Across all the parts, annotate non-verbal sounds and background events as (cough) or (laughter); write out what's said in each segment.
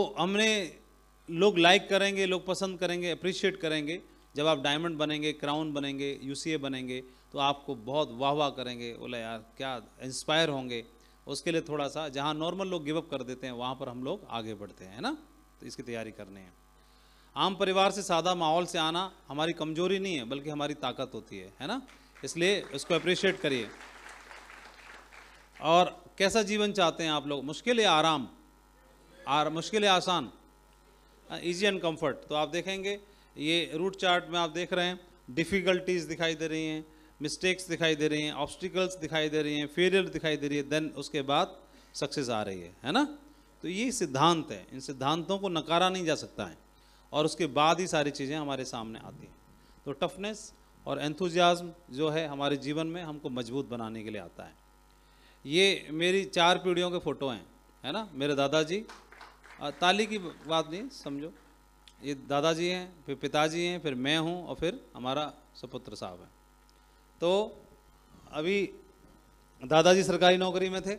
तो हमने लोग लाइक करेंगे लोग पसंद करेंगे अप्रिशिएट करेंगे जब आप डायमंड बनेंगे क्राउन बनेंगे यूसीए बनेंगे तो आपको बहुत वाह वाह करेंगे बोला यार क्या इंस्पायर होंगे उसके लिए थोड़ा सा जहाँ नॉर्मल लोग गिवअप कर देते हैं वहाँ पर हम लोग आगे बढ़ते हैं ना तो इसकी तैयारी करनी है आम परिवार से सादा माहौल से आना हमारी कमजोरी नहीं है बल्कि हमारी ताकत होती है है ना इसलिए इसको अप्रिशिएट करिए और कैसा जीवन चाहते हैं आप लोग मुश्किल या आराम आर मुश्किल आसान ईजी एंड कम्फर्ट तो आप देखेंगे ये रूट चार्ट में आप देख रहे हैं डिफ़िकल्टीज़ दिखाई दे रही हैं मिस्टेक्स दिखाई दे रही हैं ऑब्स्टिकल्स दिखाई दे रही हैं फेलियर दिखाई दे रही है देन उसके बाद सक्सेस आ रही है है ना तो ये सिद्धांत है इन सिद्धांतों को नकारा नहीं जा सकता है और उसके बाद ही सारी चीज़ें हमारे सामने आती हैं तो टफनेस और एंथुजियाज्म जो है हमारे जीवन में हमको मजबूत बनाने के लिए आता है ये मेरी चार पीढ़ियों के फ़ोटो हैं है ना मेरे दादाजी ताली की बात नहीं समझो ये दादाजी हैं फिर पिताजी हैं फिर मैं हूँ और फिर हमारा सुपुत्र साहब है तो अभी दादाजी सरकारी नौकरी में थे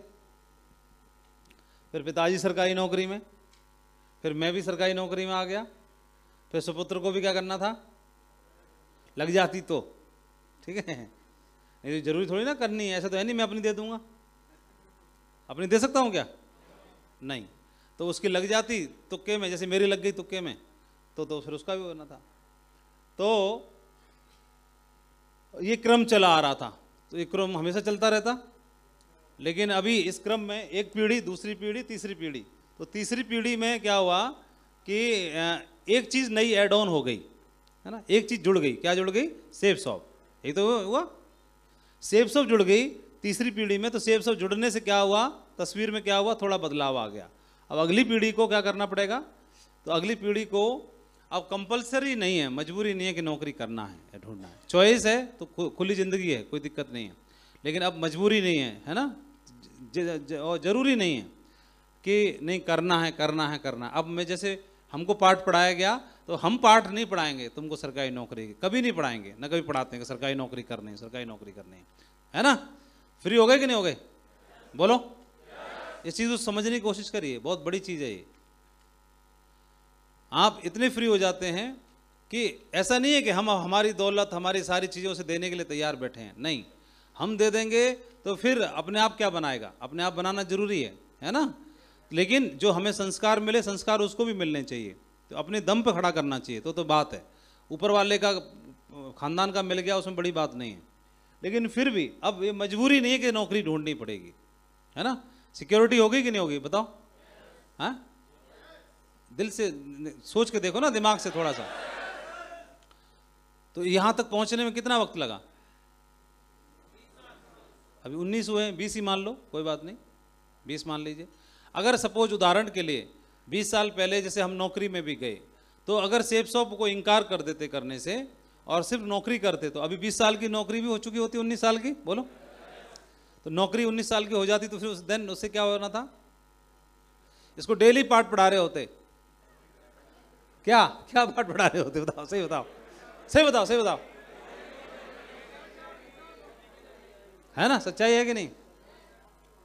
फिर पिताजी सरकारी नौकरी में फिर मैं भी सरकारी नौकरी में आ गया फिर सुपुत्र को भी क्या करना था लग जाती तो ठीक है नहीं तो जरूरी थोड़ी ना करनी है ऐसा तो है नहीं मैं अपनी दे दूंगा अपनी दे सकता हूँ क्या नहीं तो उसकी लग जाती तुक्के में जैसे मेरी लग गई तुक्के में तो तो फिर उसका भी होना था तो ये क्रम चला आ रहा था तो ये क्रम हमेशा चलता रहता लेकिन अभी इस क्रम में एक पीढ़ी दूसरी पीढ़ी तीसरी पीढ़ी तो तीसरी पीढ़ी में क्या हुआ कि एक चीज़ नई एड ऑन हो गई है ना एक चीज़ जुड़ गई क्या जुड़ गई सेब शॉप एक तो हुआ सेब शॉप जुड़ गई तीसरी पीढ़ी में तो सेब शॉप जुड़ने से क्या हुआ तस्वीर में क्या हुआ थोड़ा बदलाव आ गया अब अगली पीढ़ी को क्या करना पड़ेगा तो अगली पीढ़ी को अब कंपलसरी नहीं है मजबूरी नहीं है कि नौकरी करना है या ढूंढना है चॉइस है तो खुली ज़िंदगी है कोई दिक्कत नहीं है लेकिन अब मजबूरी नहीं है है ना ज, ज़रूरी नहीं है कि नहीं करना है करना है करना अब मैं जैसे हमको पाठ पढ़ाया गया तो हम पाठ नहीं पढ़ाएंगे तुमको सरकारी नौकरी कभी नहीं पढ़ाएंगे ना कभी पढ़ाते हैं सरकारी नौकरी करनी है सरकारी नौकरी करनी है ना फ्री हो गए कि नहीं हो गए बोलो इस चीज़ को समझने की कोशिश करिए बहुत बड़ी चीज़ है ये आप इतने फ्री हो जाते हैं कि ऐसा नहीं है कि हम हमारी दौलत हमारी सारी चीज़ों से देने के लिए तैयार बैठे हैं नहीं हम दे देंगे तो फिर अपने आप क्या बनाएगा अपने आप बनाना जरूरी है है ना लेकिन जो हमें संस्कार मिले संस्कार उसको भी मिलने चाहिए तो अपने दम पर खड़ा करना चाहिए तो तो बात है ऊपर वाले का खानदान का मिल गया उसमें बड़ी बात नहीं है लेकिन फिर भी अब ये मजबूरी नहीं है कि नौकरी ढूंढनी पड़ेगी है ना सिक्योरिटी होगी कि नहीं होगी बताओ हाँ दिल से सोच के देखो ना दिमाग से थोड़ा सा तो यहां तक पहुंचने में कितना वक्त लगा अभी 19 हुए बीस ही मान लो कोई बात नहीं बीस मान लीजिए अगर सपोज उदाहरण के लिए बीस साल पहले जैसे हम नौकरी में भी गए तो अगर सेफ सॉप को इनकार कर देते करने से और सिर्फ नौकरी करते तो अभी बीस साल की नौकरी भी हो चुकी होती उन्नीस साल की बोलो तो नौकरी उन्नीस साल की हो जाती तो फिर उस दिन उससे क्या होना था इसको डेली पाठ पढ़ा रहे होते क्या क्या पाठ पढ़ा रहे होते बताओ सही बताओ सही बताओ सही बताओ है ना सच्चाई है कि नहीं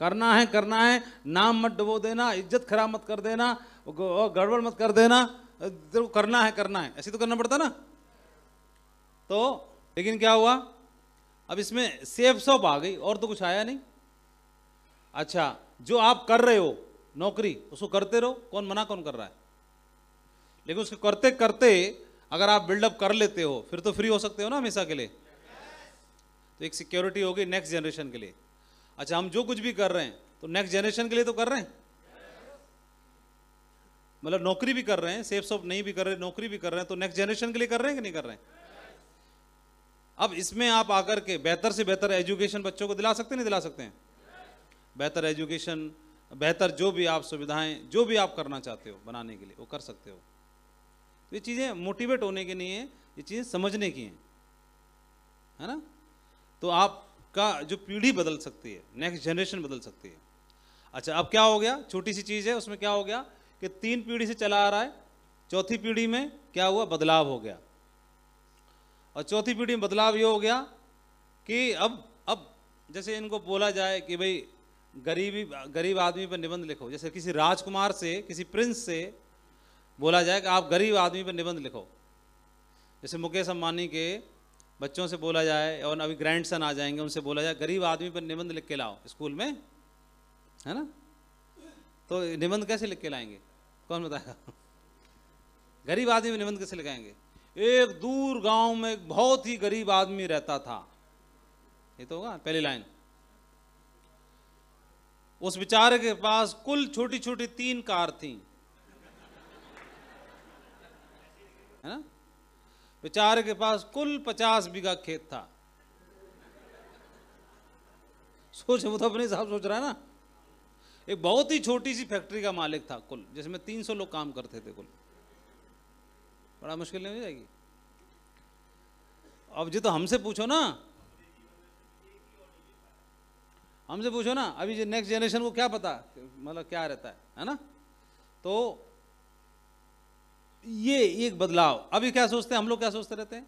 करना है करना है नाम मत डुबो देना इज्जत खराब मत कर देना गड़बड़ मत कर देना तेरे को करना है करना है ऐसे तो करना पड़ता ना तो लेकिन क्या हुआ अब इसमें सेफ सॉप आ गई और तो कुछ आया नहीं अच्छा जो आप कर रहे हो नौकरी उसको करते रहो कौन मना कौन कर रहा है लेकिन उसको करते करते अगर आप बिल्डअप कर लेते हो फिर तो फ्री हो सकते हो ना हमेशा के लिए तो एक सिक्योरिटी होगी नेक्स्ट जनरेशन के लिए अच्छा हम जो कुछ भी कर रहे हैं तो नेक्स्ट जनरेशन के लिए तो कर रहे हैं मतलब नौकरी भी कर रहे हैं सेफ सॉप नहीं भी कर रहे नौकरी भी कर रहे हैं तो नेक्स्ट जनरेशन के लिए कर रहे हैं कि नहीं कर रहे हैं अब इसमें आप आकर के बेहतर से बेहतर एजुकेशन बच्चों को दिला सकते नहीं दिला सकते हैं बेहतर एजुकेशन बेहतर जो भी आप सुविधाएं जो भी आप करना चाहते हो बनाने के लिए वो कर सकते हो तो ये चीज़ें मोटिवेट होने की नहीं है ये चीज़ें समझने की हैं है ना तो आपका जो पीढ़ी बदल सकती है नेक्स्ट जनरेशन बदल सकती है अच्छा अब क्या हो गया छोटी सी चीज़ है उसमें क्या हो गया कि तीन पीढ़ी से चला आ रहा है चौथी पीढ़ी में क्या हुआ बदलाव हो गया और चौथी पीढ़ी में बदलाव ये हो गया कि अब अब जैसे इनको बोला जाए कि भाई गरीबी गरीब आदमी पर निबंध लिखो जैसे किसी राजकुमार से किसी प्रिंस से बोला जाए कि आप गरीब आदमी पर निबंध लिखो जैसे मुकेश अम्बानी के बच्चों से बोला जाए और अभी ग्रैंड सन आ जाएंगे उनसे बोला जाए गरीब आदमी पर निबंध लिख के लाओ स्कूल में है ना तो निबंध कैसे लिख के लाएंगे कौन बताएगा गरीब आदमी पर निबंध कैसे लिखाएंगे एक दूर गांव में एक बहुत ही गरीब आदमी रहता था ये तो होगा पहली लाइन उस बेचारे के पास कुल छोटी छोटी तीन कार थी है ना बेचारे के पास कुल पचास बीघा खेत था सोच वो तो अपने हिसाब सोच रहा है ना एक बहुत ही छोटी सी फैक्ट्री का मालिक था कुल जिसमें तीन सौ लोग काम करते थे कुल बड़ा मुश्किल नहीं हो जाएगी अब जी तो हमसे पूछो ना हमसे पूछो ना अभी जो नेक्स्ट जनरेशन को क्या पता मतलब क्या रहता है है ना तो ये एक बदलाव अभी क्या सोचते हैं हम लोग क्या सोचते रहते हैं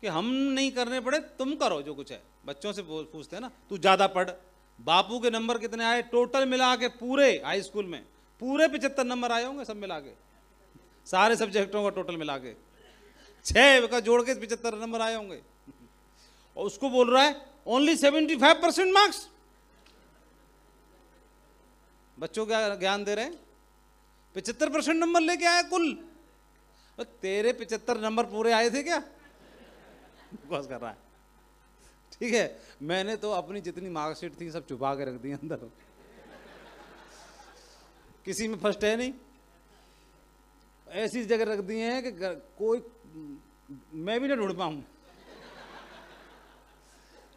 कि हम नहीं करने पड़े तुम करो जो कुछ है बच्चों से पूछते हैं ना तू ज़्यादा पढ़ बापू के नंबर कितने आए टोटल मिला के पूरे हाई स्कूल में पूरे पिचहत्तर नंबर आए होंगे सब मिला के सारे सब्जेक्टों का टोटल मिला के छः का जोड़ के पिछहत्तर नंबर आए होंगे और उसको बोल रहा है only seventy five percent marks बच्चों क्या ज्ञान दे रहे हैं पिछहत्तर परसेंट नंबर लेके आया कुल तेरे पिछहत्तर नंबर पूरे आए थे क्या बस कर रहा है ठीक है मैंने तो अपनी जितनी मार्कशीट थी सब छुपा के रख दी अंदर किसी में फर्स्ट है नहीं ऐसी जगह रख दिए हैं कि कोई मैं भी ना ढूंढ पाऊं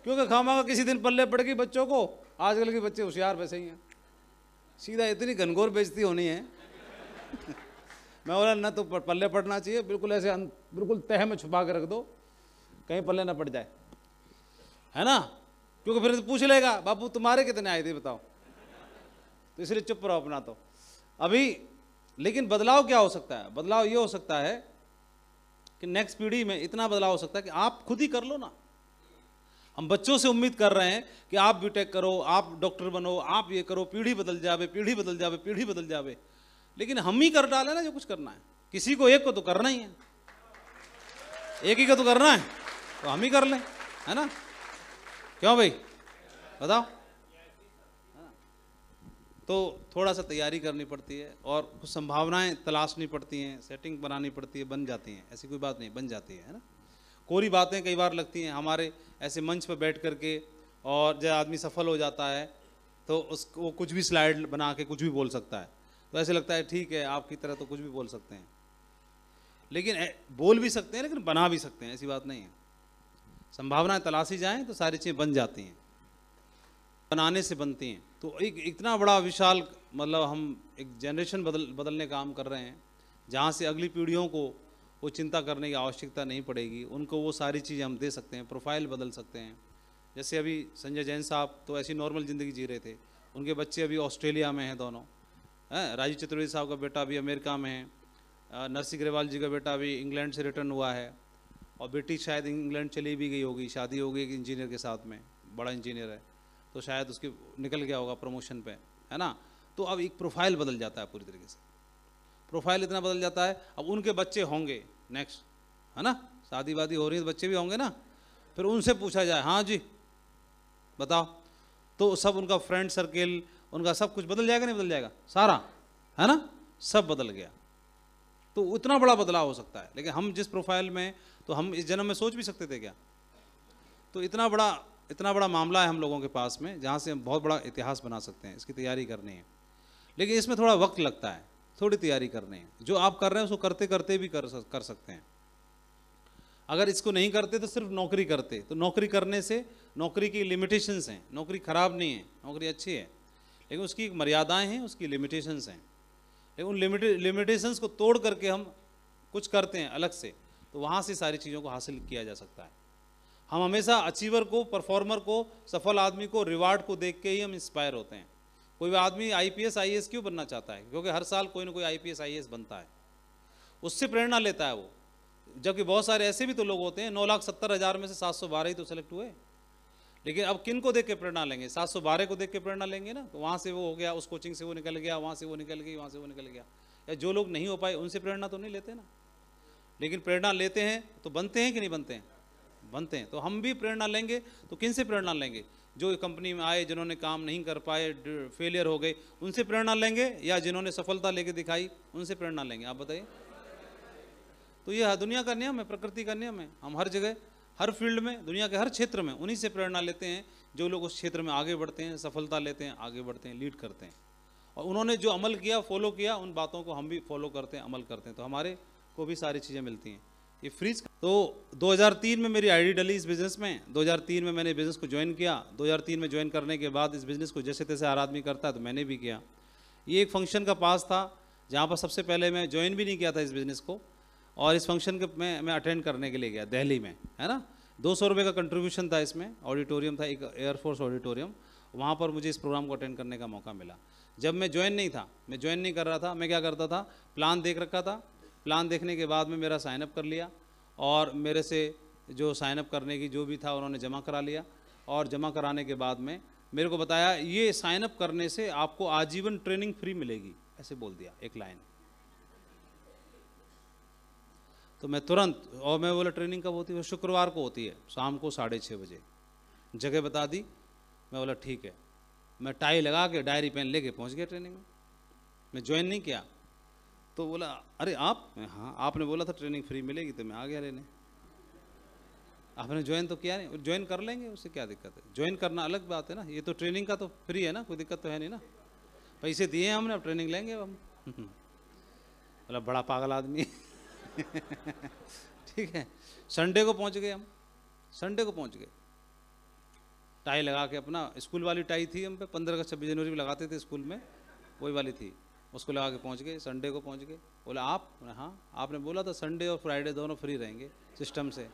क्योंकि खामा का किसी दिन पल्ले पड़ गई बच्चों को आजकल के बच्चे होशियार वैसे ही हैं सीधा इतनी घनघोर बेजती होनी है मैं बोला ना तो पल्ले पड़ना चाहिए बिल्कुल ऐसे बिल्कुल तह में छुपा के रख दो कहीं पल्ले ना पड़ जाए है ना क्योंकि फिर तो पूछ लेगा बापू तुम्हारे कितने आए थे बताओ तो इसलिए चुप रहो अपना तो अभी लेकिन बदलाव क्या हो सकता है बदलाव ये हो सकता है कि नेक्स्ट पीढ़ी में इतना बदलाव हो सकता है कि आप खुद ही कर लो ना हम बच्चों से उम्मीद कर रहे हैं कि आप बीटेक करो आप डॉक्टर बनो आप ये करो पीढ़ी बदल जावे पीढ़ी बदल जावे पीढ़ी बदल जावे लेकिन हम ही कर डाले ना जो कुछ करना है किसी को एक को तो करना ही है एक ही को तो करना है तो हम ही कर लें है ना क्यों भाई बताओ तो थोड़ा सा तैयारी करनी पड़ती है और कुछ संभावनाएं तलाशनी पड़ती हैं सेटिंग बनानी पड़ती है बन जाती हैं ऐसी कोई बात नहीं बन जाती है ना कोरी बातें कई बार लगती हैं हमारे ऐसे मंच पर बैठ करके और जब आदमी सफल हो जाता है तो उसको कुछ भी स्लाइड बना के कुछ भी बोल सकता है तो ऐसे लगता है ठीक है आपकी तरह तो कुछ भी बोल सकते हैं लेकिन बोल भी सकते हैं लेकिन बना भी सकते हैं ऐसी बात नहीं है संभावनाएं तलाशी जाएं तो सारी चीज़ें बन जाती हैं बनाने से बनती हैं तो एक इतना बड़ा विशाल मतलब हम एक जनरेशन बदल बदलने का काम कर रहे हैं जहाँ से अगली पीढ़ियों को वो चिंता करने की आवश्यकता नहीं पड़ेगी उनको वो सारी चीज़ें हम दे सकते हैं प्रोफाइल बदल सकते हैं जैसे अभी संजय जैन साहब तो ऐसी नॉर्मल ज़िंदगी जी रहे थे उनके बच्चे अभी ऑस्ट्रेलिया में हैं दोनों हैं राजीव चतुर्वेदी साहब का बेटा अभी अमेरिका में है नरसिंह अग्रवाल जी का बेटा अभी इंग्लैंड से रिटर्न हुआ है और बेटी शायद इंग्लैंड चली भी गई होगी शादी हो गई एक इंजीनियर के साथ में बड़ा इंजीनियर है तो शायद उसके निकल गया होगा प्रमोशन पे है ना तो अब एक प्रोफाइल बदल जाता है पूरी तरीके से प्रोफाइल इतना बदल जाता है अब उनके बच्चे होंगे नेक्स्ट है ना शादी वादी हो रही है तो बच्चे भी होंगे ना फिर उनसे पूछा जाए हाँ जी बताओ तो सब उनका फ्रेंड सर्किल उनका सब कुछ बदल जाएगा नहीं बदल जाएगा सारा है ना सब बदल गया तो उतना बड़ा बदलाव हो सकता है लेकिन हम जिस प्रोफाइल में तो हम इस जन्म में सोच भी सकते थे क्या तो इतना बड़ा इतना बड़ा मामला है हम लोगों के पास में जहाँ से हम बहुत बड़ा इतिहास बना सकते हैं इसकी तैयारी करनी है लेकिन इसमें थोड़ा वक्त लगता है थोड़ी तैयारी करनी है जो आप कर रहे हैं उसको करते करते भी कर कर सकते हैं अगर इसको नहीं करते तो सिर्फ नौकरी करते तो नौकरी करने से नौकरी की लिमिटेशंस हैं नौकरी ख़राब नहीं है नौकरी अच्छी है लेकिन उसकी एक मर्यादाएँ हैं उसकी लिमिटेशंस हैं लेकिन उन लिमिटेशंस को तोड़ करके हम कुछ करते हैं अलग से तो वहाँ से सारी चीज़ों को हासिल किया जा सकता है हम हमेशा अचीवर को परफॉर्मर को सफल आदमी को रिवार्ड को देख के ही हम इंस्पायर होते हैं कोई भी आदमी आईपीएस आईएएस क्यों बनना चाहता है क्योंकि हर साल कोई ना कोई आईपीएस आईएएस बनता है उससे प्रेरणा लेता है वो जबकि बहुत सारे ऐसे भी तो लोग होते हैं नौ लाख सत्तर हज़ार में से सात सौ बारह ही तो सेलेक्ट हुए लेकिन अब किन को देख के प्रेरणा लेंगे सात सौ बारह को देख के प्रेरणा लेंगे ना तो वहाँ से वो हो गया उस कोचिंग से वो निकल गया वहाँ से वो निकल गई वहाँ से वो निकल गया या जो लोग नहीं हो पाए उनसे प्रेरणा तो नहीं लेते ना लेकिन प्रेरणा लेते हैं तो बनते हैं कि नहीं बनते हैं बनते हैं तो हम भी प्रेरणा लेंगे तो किन से प्रेरणा लेंगे जो कंपनी में आए जिन्होंने काम नहीं कर पाए फेलियर हो गए उनसे प्रेरणा लेंगे या जिन्होंने सफलता लेके दिखाई उनसे प्रेरणा लेंगे आप बताइए तो यह दुनिया का नियम है प्रकृति का नियम है हम हर जगह हर फील्ड में दुनिया के हर क्षेत्र में उन्हीं से प्रेरणा लेते हैं जो लोग उस क्षेत्र में आगे बढ़ते हैं सफलता लेते हैं आगे बढ़ते हैं लीड करते हैं और उन्होंने जो अमल किया फॉलो किया उन बातों को हम भी फॉलो करते हैं अमल करते हैं तो हमारे को भी सारी चीज़ें मिलती हैं ये फ्रिज तो 2003 में मेरी आईडी डली इस बिज़नेस में 2003 में मैंने बिज़नेस को ज्वाइन किया 2003 में ज्वाइन करने के बाद इस बिज़नेस को जैसे तैसे हर आदमी करता है तो मैंने भी किया ये एक फंक्शन का पास था जहाँ पर सबसे पहले मैं ज्वाइन भी नहीं किया था इस बिज़नेस को और इस फंक्शन के मैं मैं अटेंड करने के लिए गया दिल्ली में है ना दो सौ रुपये का कंट्रीब्यूशन था इसमें ऑडिटोरियम था एक एयरफोर्स ऑडिटोरियम वहाँ पर मुझे इस प्रोग्राम को अटेंड करने का मौका मिला जब मैं ज्वाइन नहीं था मैं ज्वाइन नहीं कर रहा था मैं क्या करता था प्लान देख रखा था प्लान देखने के बाद में मेरा साइनअप कर लिया और मेरे से जो साइनअप करने की जो भी था उन्होंने जमा करा लिया और जमा कराने के बाद में मेरे को बताया ये साइनअप करने से आपको आजीवन ट्रेनिंग फ्री मिलेगी ऐसे बोल दिया एक लाइन तो मैं तुरंत और मैं बोला ट्रेनिंग कब होती है शुक्रवार को होती है शाम को साढ़े छः बजे जगह बता दी मैं बोला ठीक है मैं टाई लगा के डायरी पेन लेके पहुंच गया ट्रेनिंग में मैं ज्वाइन नहीं किया तो बोला अरे आप हाँ आपने बोला था ट्रेनिंग फ्री मिलेगी तो मैं आ गया लेने आपने ज्वाइन तो किया नहीं ज्वाइन कर लेंगे उससे क्या दिक्कत है ज्वाइन करना अलग बात है ना ये तो ट्रेनिंग का तो फ्री है ना कोई दिक्कत तो है नहीं ना पैसे दिए हैं हमने अब ट्रेनिंग लेंगे अब हम (laughs) बोला बड़ा पागल आदमी (laughs) ठीक है संडे को पहुंच गए हम संडे को पहुंच गए टाई लगा के अपना स्कूल वाली टाई थी हम पे पंद्रह अगस्त छब्बीस जनवरी भी लगाते थे स्कूल में वही वाली थी उसको लगा के पहुँच गए संडे को पहुँच गए बोले आप हाँ आपने बोला था संडे और फ्राइडे दोनों फ्री रहेंगे सिस्टम से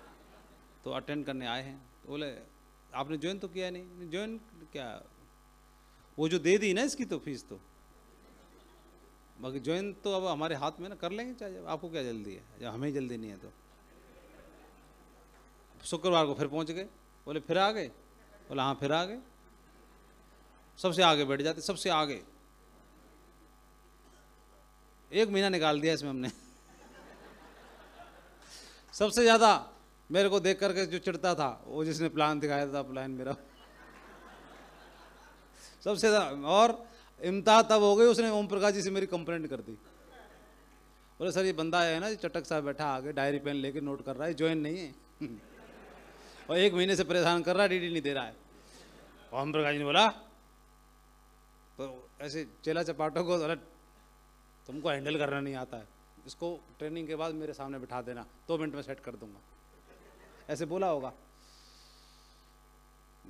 तो अटेंड करने आए हैं तो बोले आपने ज्वाइन तो किया नहीं ज्वाइन क्या वो जो दे दी ना इसकी तो फीस तो बाकी ज्वाइन तो अब हमारे हाथ में ना कर लेंगे चाहे आपको क्या जल्दी है या हमें जल्दी नहीं है तो शुक्रवार को फिर पहुंच गए बोले फिर आ गए बोले हाँ फिर आ गए सबसे आगे बैठ जाते सबसे आगे एक महीना निकाल दिया इसमें हमने सबसे ज़्यादा मेरे को देख करके जो चिड़ता था वो जिसने प्लान दिखाया था प्लान मेरा सबसे ज़्यादा और इमता तब हो गई उसने ओम प्रकाश जी से मेरी कंप्लेंट कर दी बोले सर ये बंदा है ना चटक साहब बैठा आगे डायरी पेन लेके नोट कर रहा है ज्वाइन नहीं है (laughs) और एक महीने से परेशान कर रहा है डीडी नहीं दे रहा है ओम प्रकाश जी ने बोला तो ऐसे चेला चपाटों को तुमको हैंडल करना नहीं आता है इसको ट्रेनिंग के बाद मेरे सामने बिठा देना दो मिनट में सेट कर दूंगा ऐसे बोला होगा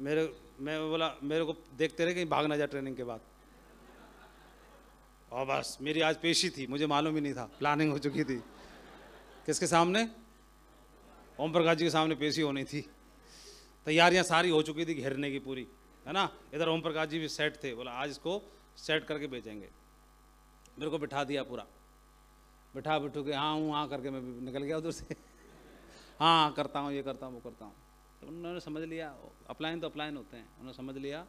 मेरे मैं बोला मेरे को देखते रहे कहीं भागना जाए ट्रेनिंग के बाद और बस मेरी आज पेशी थी मुझे मालूम ही नहीं था प्लानिंग हो चुकी थी किसके सामने ओम प्रकाश जी के सामने पेशी होनी थी तैयारियां सारी हो चुकी थी घेरने की पूरी है ना इधर ओम प्रकाश जी भी सेट थे बोला आज इसको सेट करके भेजेंगे मेरे को बिठा दिया पूरा बिठा बिठू के हाँ हूँ हाँ करके मैं निकल गया उधर से (laughs) हाँ करता हूँ ये करता हूँ वो करता हूँ तो उन्होंने समझ लिया अपलाइन तो अपलाइन होते हैं उन्होंने समझ लिया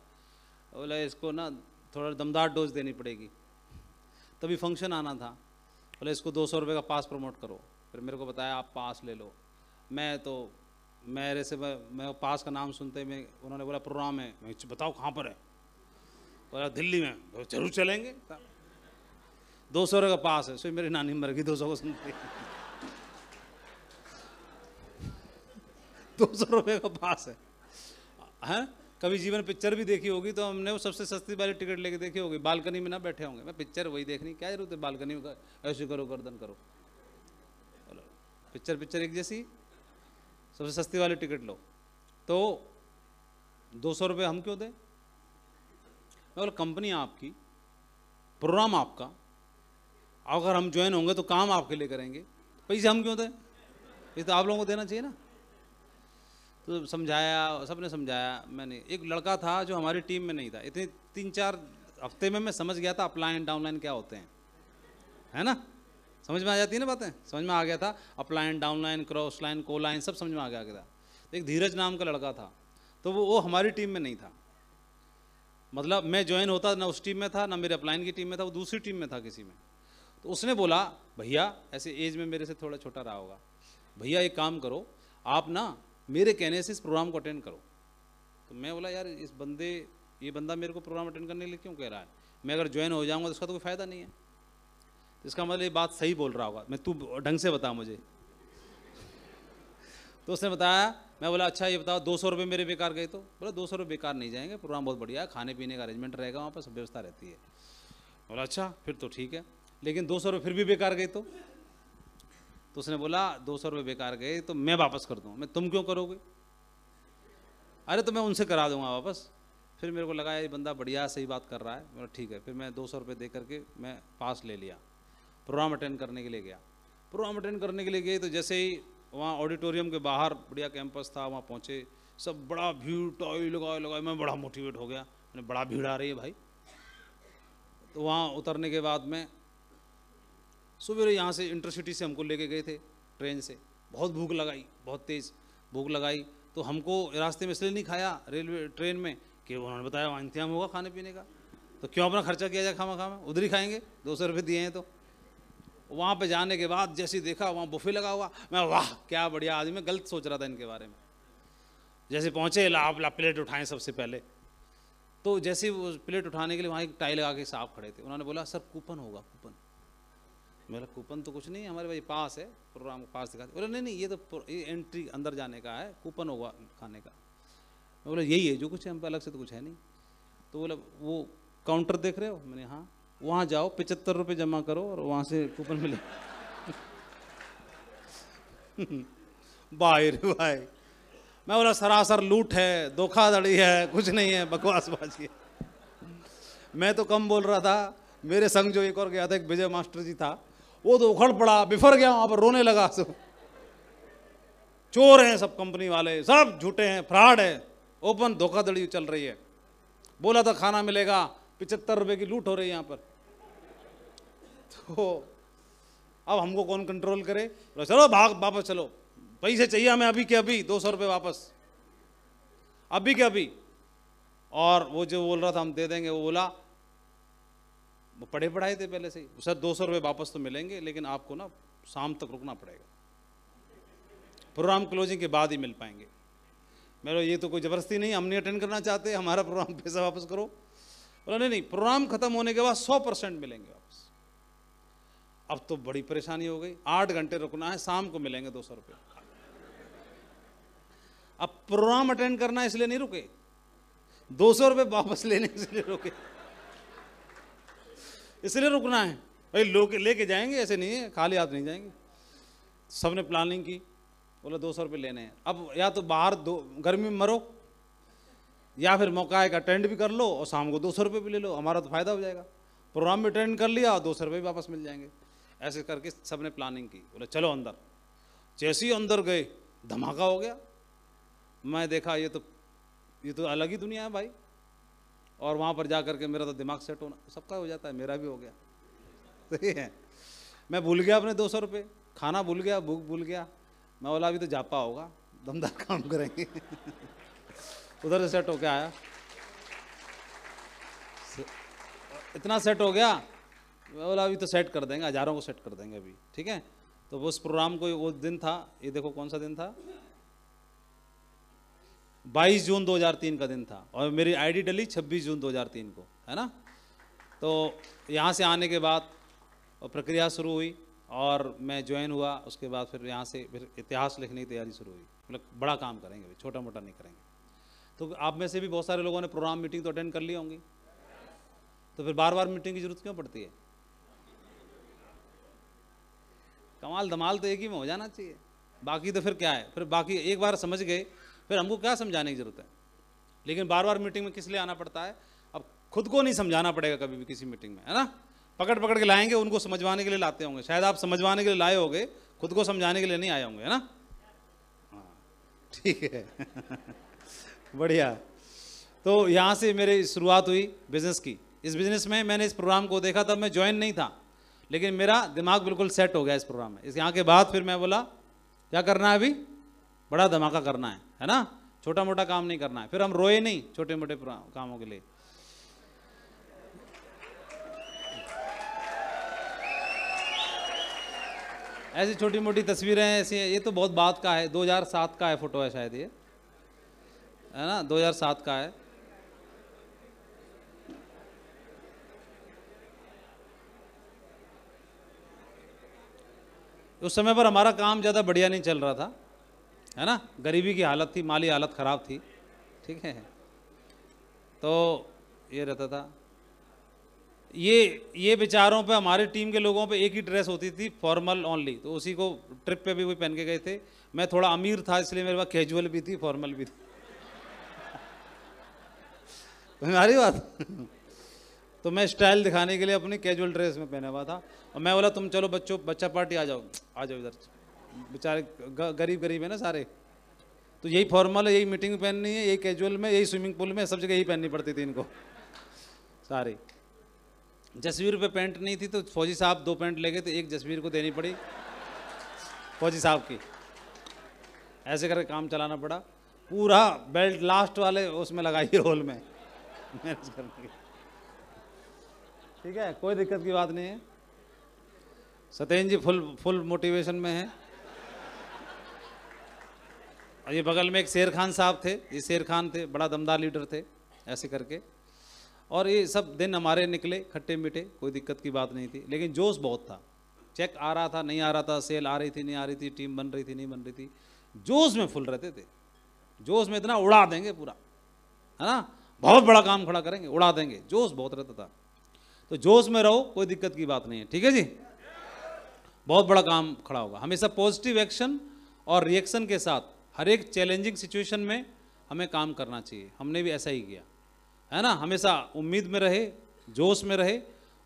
बोले इसको ना थोड़ा दमदार डोज देनी पड़ेगी तभी फंक्शन आना था बोले इसको दो सौ रुपये का पास प्रमोट करो फिर मेरे को बताया आप पास ले लो मैं तो मेरे से मैं पास का नाम सुनते में उन्होंने बोला प्रोग्राम है बताओ कहाँ पर है बोला दिल्ली में जरूर चलेंगे दो सौ का पास है सो मेरी नानी मर गई दो सौ को सुनती दो सौ रुपये का पास है हैं कभी जीवन पिक्चर भी देखी होगी तो हमने वो सबसे सस्ती वाली टिकट लेके देखी होगी बालकनी में ना बैठे होंगे मैं पिक्चर वही देखनी क्या जरूरत है बालकनी में ऐसे करो गर्दन करो पिक्चर पिक्चर एक जैसी सबसे सस्ती वाली टिकट लो तो दो सौ रुपये हम क्यों दें कंपनी आपकी प्रोग्राम आपका अगर हम ज्वाइन होंगे तो काम आपके लिए करेंगे पैसे हम क्यों दें ये तो आप लोगों को देना चाहिए ना तो समझाया सब ने समझाया मैंने एक लड़का था जो हमारी टीम में नहीं था इतने तीन चार हफ्ते में मैं समझ गया था अपलाइन डाउनलाइन क्या होते हैं है ना समझ में आ जाती है ना बातें समझ में आ गया था अपलाइन डाउनलाइन क्रॉस लाइन को लाइन सब समझ में आ गया था तो एक धीरज नाम का लड़का था तो वो वो हमारी टीम में नहीं था मतलब मैं ज्वाइन होता ना उस टीम में था ना मेरे अपलाइन की टीम में था वो दूसरी टीम में था किसी में तो उसने बोला भैया ऐसे एज में मेरे से थोड़ा छोटा रहा होगा भैया एक काम करो आप ना मेरे कहने से इस प्रोग्राम को अटेंड करो तो मैं बोला यार इस बंदे ये बंदा मेरे को प्रोग्राम अटेंड करने के लिए क्यों कह रहा है मैं अगर ज्वाइन हो जाऊँगा तो उसका तो कोई फ़ायदा नहीं है तो इसका मतलब ये बात सही बोल रहा होगा मैं तू ढंग से बता मुझे तो उसने बताया मैं बोला अच्छा ये बताओ दो सौ रुपये मेरे बेकार गए तो बोला दो सौ रुपये बेकार नहीं जाएंगे प्रोग्राम बहुत बढ़िया है खाने पीने का अरेंजमेंट रहेगा वहाँ पर सब व्यवस्था रहती है बोला अच्छा फिर तो ठीक है लेकिन दो सौ रुपये फिर भी बेकार गए तो तो उसने बोला दो सौ रुपये बेकार गए तो मैं वापस कर दूँ मैं तुम क्यों करोगे अरे तो मैं उनसे करा दूंगा वापस फिर मेरे को लगा ये बंदा बढ़िया सही बात कर रहा है मेरा ठीक है फिर मैं दो सौ रुपये दे करके मैं पास ले लिया प्रोग्राम अटेंड करने के लिए गया प्रोग्राम अटेंड करने के लिए गए तो जैसे ही वहाँ ऑडिटोरियम के बाहर बढ़िया कैंपस था वहाँ पहुँचे सब बड़ा भीड़ टॉय लगाए लगाए मैं बड़ा मोटिवेट हो गया मैंने बड़ा भीड़ आ रही है भाई तो वहाँ उतरने के बाद में सुबह यहाँ से इंटरसिटी से हमको लेके गए थे ट्रेन से बहुत भूख लगाई बहुत तेज़ भूख लगाई तो हमको रास्ते में इसलिए नहीं खाया रेलवे ट्रेन में कि उन्होंने बताया वहाँ इंतजाम होगा खाने पीने का तो क्यों अपना खर्चा किया जाए खामा खामा उधर ही खाएंगे दो सौ रुपये दिए हैं तो वहाँ पे जाने के बाद जैसे देखा वहाँ बुफे लगा हुआ मैं वाह क्या बढ़िया आदमी मैं गलत सोच रहा था इनके बारे में जैसे पहुँचे ला ला प्लेट उठाएं सबसे पहले तो जैसे वो प्लेट उठाने के लिए वहाँ एक टाई लगा के साफ खड़े थे उन्होंने बोला सर कूपन होगा कूपन मेरा कूपन तो कुछ नहीं है हमारे भाई पास है प्रोग्राम को पास दिखाते बोले नहीं नहीं ये तो ये एंट्री अंदर जाने का है कूपन होगा खाने का मैं बोला यही है जो कुछ है हम पे अलग से तो कुछ है नहीं तो बोले वो काउंटर देख रहे हो मैंने हाँ वहाँ जाओ पचहत्तर रुपये जमा करो और वहाँ से कूपन मिले बाहर (laughs) भाई मैं बोला सरासर लूट है धोखाधड़ी है कुछ नहीं है बकवास बाजी है मैं तो कम बोल रहा था मेरे संग जो एक और गया था एक विजय मास्टर जी था वो तो उखड़ पड़ा बिफर गया वहां पर रोने लगा सब चोर हैं सब कंपनी वाले सब झूठे हैं फ्रॉड है ओपन धोखाधड़ी चल रही है बोला था खाना मिलेगा पिचहत्तर रुपए की लूट हो रही है यहाँ पर तो अब हमको कौन कंट्रोल करे चलो भाग वापस चलो पैसे चाहिए हमें अभी के अभी दो सौ रुपये वापस अभी के अभी और वो जो बोल रहा था हम दे देंगे वो बोला वो पढ़े पढ़ाए थे पहले से ही सर दो सौ रुपये वापस तो मिलेंगे लेकिन आपको ना शाम तक रुकना पड़ेगा प्रोग्राम क्लोजिंग के बाद ही मिल पाएंगे मेरे ये तो कोई ज़बरदस्ती नहीं हम नहीं अटेंड करना चाहते हमारा प्रोग्राम (laughs) पैसा वापस करो बोला नहीं नहीं प्रोग्राम ख़त्म होने के बाद सौ परसेंट मिलेंगे वापस अब तो बड़ी परेशानी हो गई आठ घंटे रुकना है शाम को मिलेंगे दो सौ रुपये अब प्रोग्राम अटेंड करना इसलिए नहीं रुके दो सौ रुपये वापस लेने इसलिए रुके इसलिए रुकना है भाई लोग लेके जाएंगे ऐसे नहीं है खाली हाथ नहीं जाएंगे सब ने प्लानिंग की बोला दो सौ रुपये लेने हैं अब या तो बाहर दो गर्मी में मरो या फिर मौका आएगा अटेंड भी कर लो और शाम को दो सौ रुपये भी ले लो हमारा तो फ़ायदा हो जाएगा प्रोग्राम में अटेंड कर लिया और दो सौ रुपये वापस मिल जाएंगे ऐसे करके सब ने प्लानिंग की बोले चलो अंदर जैसे ही अंदर गए धमाका हो गया मैं देखा ये तो ये तो अलग ही दुनिया है भाई और वहाँ पर जा कर के मेरा तो दिमाग सेट होना सबका हो जाता है मेरा भी हो गया सही है मैं भूल गया अपने दो सौ रुपये खाना भूल गया भूख भूल गया मैं बोला अभी तो जापा होगा दमदार (laughs) काम करेंगे उधर से सेट होके आया इतना सेट हो गया मैं बोला अभी तो सेट कर देंगे हज़ारों को सेट कर देंगे अभी ठीक है तो उस प्रोग्राम को वो दिन था ये देखो कौन सा दिन था 22 जून 2003 का दिन था और मेरी आईडी डली 26 जून 2003 को है ना तो यहाँ से आने के बाद प्रक्रिया शुरू हुई और मैं ज्वाइन हुआ उसके बाद फिर यहाँ से फिर इतिहास लिखने की तैयारी शुरू हुई मतलब बड़ा काम करेंगे छोटा मोटा नहीं करेंगे तो आप में से भी बहुत सारे लोगों ने प्रोग्राम मीटिंग तो अटेंड कर ली होंगी तो फिर बार बार मीटिंग की जरूरत क्यों पड़ती है कमाल धमाल तो एक ही में हो जाना चाहिए बाकी तो फिर क्या है फिर बाकी एक बार समझ गए फिर हमको क्या समझाने की ज़रूरत है लेकिन बार बार मीटिंग में किस लिए आना पड़ता है अब खुद को नहीं समझाना पड़ेगा कभी भी किसी मीटिंग में है ना पकड़ पकड़ के लाएंगे उनको समझवाने के लिए लाते होंगे शायद आप समझवाने के लिए लाए होंगे खुद को समझाने के लिए नहीं आए होंगे है ना हाँ, ठीक है (laughs) बढ़िया तो यहाँ से मेरी शुरुआत हुई बिजनेस की इस बिजनेस में मैंने इस प्रोग्राम को देखा तब मैं ज्वाइन नहीं था लेकिन मेरा दिमाग बिल्कुल सेट हो गया इस प्रोग्राम में इस यहाँ के बाद फिर मैं बोला क्या करना है अभी बड़ा धमाका करना है है ना छोटा मोटा काम नहीं करना है फिर हम रोए नहीं छोटे मोटे कामों के लिए ऐसी छोटी मोटी तस्वीरें हैं ऐसी ये तो बहुत बात का है 2007 का है फोटो है शायद ये है ना 2007 का है उस समय पर हमारा काम ज़्यादा बढ़िया नहीं चल रहा था है ना गरीबी की हालत थी माली हालत ख़राब थी ठीक है तो ये रहता था ये ये बेचारों पे हमारे टीम के लोगों पे एक ही ड्रेस होती थी फॉर्मल ओनली तो उसी को ट्रिप पे भी वही पहन के गए थे मैं थोड़ा अमीर था इसलिए मेरे पास कैजुअल भी थी फॉर्मल भी थी हमारी (laughs) बात (laughs) तो मैं स्टाइल दिखाने के लिए अपनी कैजुअल ड्रेस में पहना हुआ था और मैं बोला तुम चलो बच्चों बच्चा पार्टी आ जाओ आ जाओ इधर बेचारे गरीब गरीब है ना सारे तो यही फॉर्मल है यही मीटिंग पहननी है यही कैजुअल में यही स्विमिंग पूल में सब जगह यही पहननी पड़ती थी इनको सारी जसवीर पे पेंट नहीं थी तो फौजी साहब दो पैंट ले गए तो एक जसवीर को देनी पड़ी फौजी साहब की ऐसे करके काम चलाना पड़ा पूरा बेल्ट लास्ट वाले उसमें लगाई रोल में मैनेज करने ठीक है कोई दिक्कत की बात नहीं है Satyan ji full full motivation में है ये बगल में एक शेर खान साहब थे ये शेर खान थे बड़ा दमदार लीडर थे ऐसे करके और ये सब दिन हमारे निकले खट्टे मीठे कोई दिक्कत की बात नहीं थी लेकिन जोश बहुत था चेक आ रहा था नहीं आ रहा था सेल आ रही थी नहीं आ रही थी टीम बन रही थी नहीं बन रही थी जोश में फुल रहते थे जोश में इतना उड़ा देंगे पूरा है ना बहुत बड़ा काम खड़ा करेंगे उड़ा देंगे जोश बहुत रहता था तो जोश में रहो कोई दिक्कत की बात नहीं है ठीक है जी बहुत बड़ा काम खड़ा होगा हमेशा पॉजिटिव एक्शन और रिएक्शन के साथ हर एक चैलेंजिंग सिचुएशन में हमें काम करना चाहिए हमने भी ऐसा ही किया है ना हमेशा उम्मीद में रहे जोश में रहे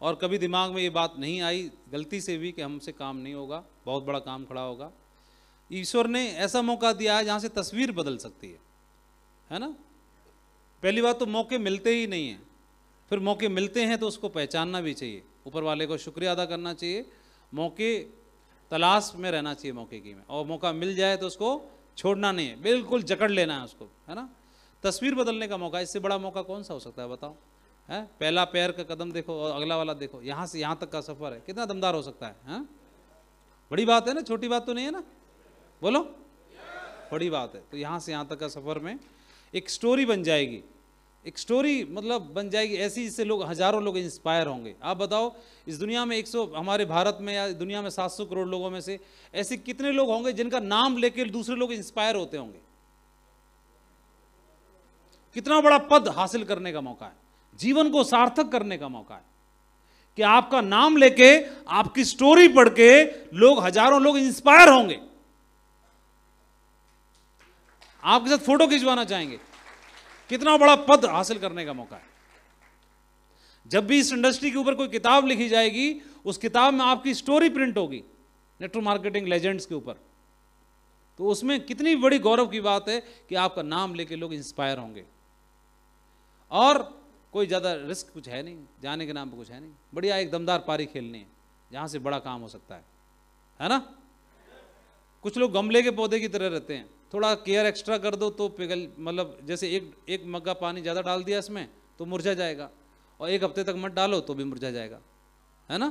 और कभी दिमाग में ये बात नहीं आई गलती से भी कि हमसे काम नहीं होगा बहुत बड़ा काम खड़ा होगा ईश्वर ने ऐसा मौका दिया है जहाँ से तस्वीर बदल सकती है है ना पहली बात तो मौके मिलते ही नहीं हैं फिर मौके मिलते हैं तो उसको पहचानना भी चाहिए ऊपर वाले को शुक्रिया अदा करना चाहिए मौके तलाश में रहना चाहिए मौके की में और मौका मिल जाए तो उसको छोड़ना नहीं है बिल्कुल जकड़ लेना है उसको है ना तस्वीर बदलने का मौका इससे बड़ा मौका कौन सा हो सकता है बताओ है पहला पैर का कदम देखो और अगला वाला देखो यहाँ से यहाँ तक का सफ़र है कितना दमदार हो सकता है हा? बड़ी बात है ना छोटी बात तो नहीं है ना बोलो बड़ी बात है तो यहाँ से यहाँ तक का सफ़र में एक स्टोरी बन जाएगी एक स्टोरी मतलब बन जाएगी ऐसी जिससे लोग हज़ारों लोग इंस्पायर होंगे आप बताओ इस दुनिया में 100 हमारे भारत में या दुनिया में 700 करोड़ लोगों में से ऐसे कितने लोग होंगे जिनका नाम लेकर दूसरे लोग इंस्पायर होते होंगे कितना बड़ा पद हासिल करने का मौका है जीवन को सार्थक करने का मौका है कि आपका नाम लेके आपकी स्टोरी पढ़ के लोग हजारों लोग इंस्पायर होंगे आपके साथ फोटो खिंचवाना चाहेंगे कितना बड़ा पद हासिल करने का मौका है जब भी इस इंडस्ट्री के ऊपर कोई किताब लिखी जाएगी उस किताब में आपकी स्टोरी प्रिंट होगी नेटवर्क मार्केटिंग लेजेंड्स के ऊपर तो उसमें कितनी बड़ी गौरव की बात है कि आपका नाम लेके लोग इंस्पायर होंगे और कोई ज़्यादा रिस्क कुछ है नहीं जाने के नाम पर कुछ है नहीं बढ़िया एक दमदार पारी खेलनी है जहां से बड़ा काम हो सकता है है ना कुछ लोग गमले के पौधे की तरह रहते हैं थोड़ा केयर एक्स्ट्रा कर दो तो पिघल मतलब जैसे एक एक मग्गा पानी ज़्यादा डाल दिया इसमें तो मुरझा जाएगा और एक हफ्ते तक मत डालो तो भी मुरझा जाएगा है ना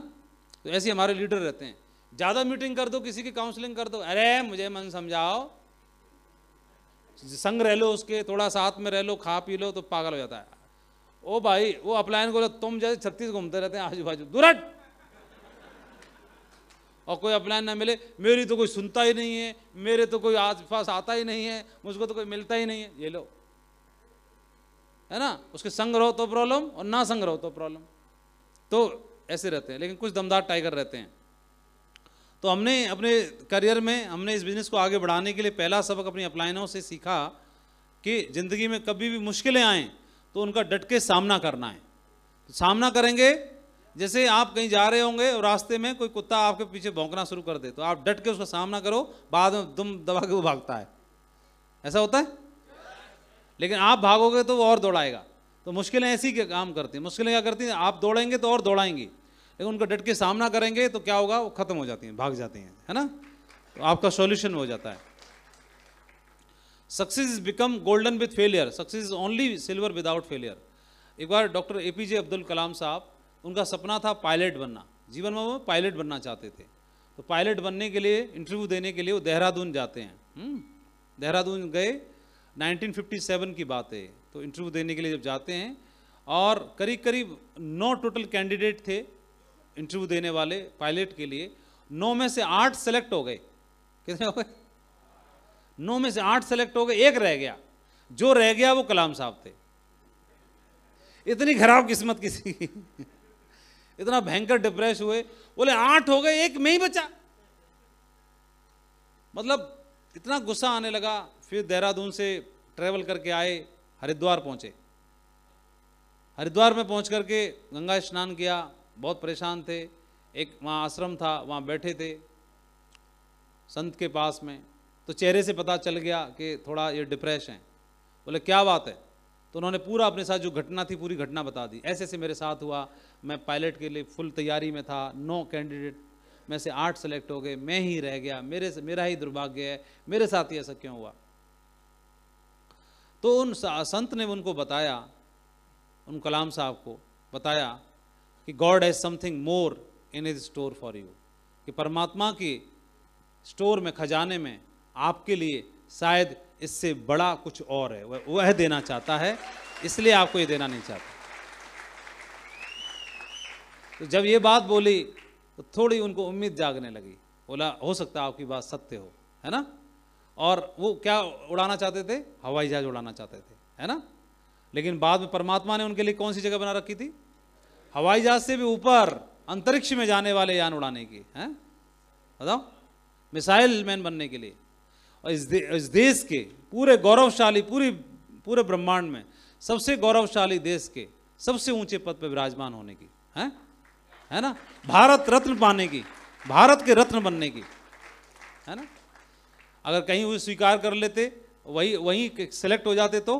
तो ऐसे हमारे लीडर रहते हैं ज़्यादा मीटिंग कर दो किसी की काउंसलिंग कर दो अरे मुझे मन समझाओ संग रह लो उसके थोड़ा साथ में रह लो खा पी लो तो पागल हो जाता है ओ भाई वो अपलायन को तुम जैसे छत्तीस घूमते रहते हैं आजू बाजू दुरट और कोई अपलाइन ना मिले मेरी तो कोई सुनता ही नहीं है मेरे तो कोई आस पास आता ही नहीं है मुझको तो कोई मिलता ही नहीं है ये लो है ना उसके संग रहो तो प्रॉब्लम और ना संग रहो तो प्रॉब्लम तो ऐसे रहते हैं लेकिन कुछ दमदार टाइगर रहते हैं तो हमने अपने करियर में हमने इस बिज़नेस को आगे बढ़ाने के लिए पहला सबक अपनी अपलाइनों से सीखा कि ज़िंदगी में कभी भी मुश्किलें आएँ तो उनका डट के सामना करना है तो सामना करेंगे जैसे आप कहीं जा रहे होंगे और रास्ते में कोई कुत्ता आपके पीछे भौंकना शुरू कर दे तो आप डट के उसका सामना करो बाद में दुम दबा के वो भागता है ऐसा होता है लेकिन आप भागोगे तो वो और दौड़ाएगा तो मुश्किलें ऐसी काम करती हैं मुश्किलें क्या करती हैं आप दौड़ेंगे तो और दौड़ाएंगी लेकिन उनका डट के सामना करेंगे तो क्या होगा वो ख़त्म हो जाती हैं भाग जाती हैं है ना तो आपका सोल्यूशन हो जाता है success is become golden with failure success is only silver without failure एक बार doctor A P J Abdul Kalam साहब उनका सपना था पायलट बनना जीवन में वो पायलट बनना चाहते थे तो पायलट बनने के लिए इंटरव्यू देने के लिए वो देहरादून जाते हैं हम्म, देहरादून गए 1957 की बात है तो इंटरव्यू देने के लिए जब जाते हैं और करीब करीब नौ टोटल कैंडिडेट थे इंटरव्यू देने वाले पायलट के लिए नौ में से आठ सेलेक्ट हो गए कितने हो गए नौ में से आठ सेलेक्ट हो गए एक रह गया जो रह गया वो कलाम साहब थे इतनी खराब किस्मत किसी की इतना भयंकर डिप्रेस हुए बोले आठ हो गए एक में ही बचा मतलब इतना गुस्सा आने लगा फिर देहरादून से ट्रेवल करके आए हरिद्वार पहुंचे हरिद्वार में पहुंच करके गंगा स्नान किया बहुत परेशान थे एक वहाँ आश्रम था वहाँ बैठे थे संत के पास में तो चेहरे से पता चल गया कि थोड़ा ये डिप्रेस है बोले क्या बात है तो उन्होंने पूरा अपने साथ जो घटना थी पूरी घटना बता दी ऐसे ऐसे मेरे साथ हुआ मैं पायलट के लिए फुल तैयारी में था नौ कैंडिडेट में से आठ सेलेक्ट हो गए मैं ही रह गया मेरे मेरा ही दुर्भाग्य है मेरे साथ ही ऐसा क्यों हुआ तो उन संत ने उनको बताया उन कलाम साहब को बताया कि God has something more in is store for you कि परमात्मा के स्टोर में खजाने में आपके लिए शायद इससे बड़ा कुछ और है वह, देना चाहता है इसलिए आपको ये देना नहीं चाहता तो जब ये बात बोली तो थोड़ी उनको उम्मीद जागने लगी बोला हो सकता है आपकी बात सत्य हो है ना और वो क्या उड़ाना चाहते थे हवाई जहाज उड़ाना चाहते थे है ना लेकिन बाद में परमात्मा ने उनके लिए कौन सी जगह बना रखी थी हवाई जहाज से भी ऊपर अंतरिक्ष में जाने वाले यान उड़ाने की है बताओ मिसाइल मैन बनने के लिए और इस, दे, इस देश के पूरे गौरवशाली पूरी पूरे ब्रह्मांड में सबसे गौरवशाली देश के सबसे ऊंचे पद पर विराजमान होने की है है ना भारत रत्न पाने की भारत के रत्न बनने की है ना अगर कहीं वो स्वीकार कर लेते वही वहीं सेलेक्ट हो जाते तो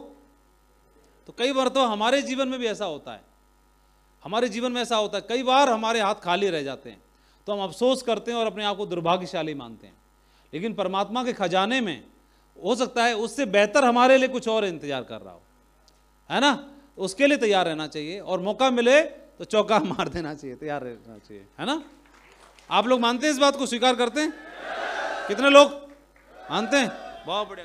तो कई बार तो हमारे जीवन में भी ऐसा होता है हमारे जीवन में ऐसा होता है कई बार हमारे हाथ खाली रह जाते हैं तो हम अफसोस करते हैं और अपने आप को दुर्भाग्यशाली मानते हैं लेकिन परमात्मा के खजाने में हो सकता है उससे बेहतर हमारे लिए कुछ और इंतजार कर रहा हो है ना उसके लिए तैयार रहना चाहिए और मौका मिले तो चौका (laughs) मार देना चाहिए तैयार रहना चाहिए है ना आप लोग मानते हैं इस बात को स्वीकार करते हैं कितने लोग मानते हैं बहुत बढ़िया